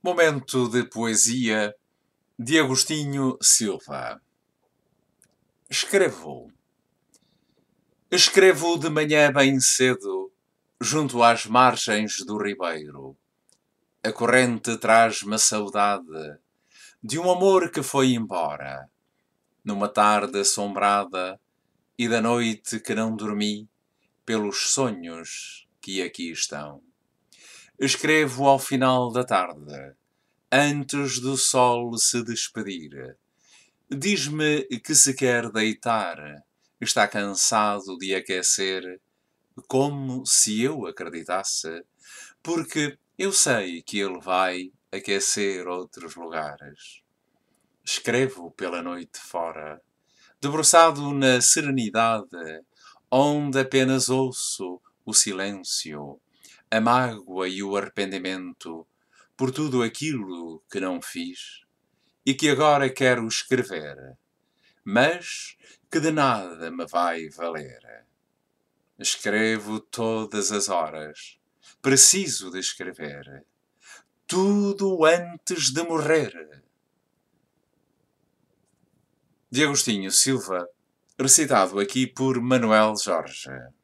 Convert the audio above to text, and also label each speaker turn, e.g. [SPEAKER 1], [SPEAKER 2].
[SPEAKER 1] Momento de poesia de Agostinho Silva. Escrevo. Escrevo de manhã bem cedo, junto às margens do ribeiro. A corrente traz-me saudade de um amor que foi embora. Numa tarde assombrada e da noite que não dormi, pelos sonhos que aqui estão. Escrevo ao final da tarde, antes do sol se despedir. Diz-me que se quer deitar, está cansado de aquecer, como se eu acreditasse, porque eu sei que ele vai aquecer outros lugares. Escrevo pela noite fora, debruçado na serenidade, onde apenas ouço o silêncio a mágoa e o arrependimento por tudo aquilo que não fiz e que agora quero escrever, mas que de nada me vai valer. Escrevo todas as horas, preciso de escrever, tudo antes de morrer. De Agostinho Silva, recitado aqui por Manuel Jorge.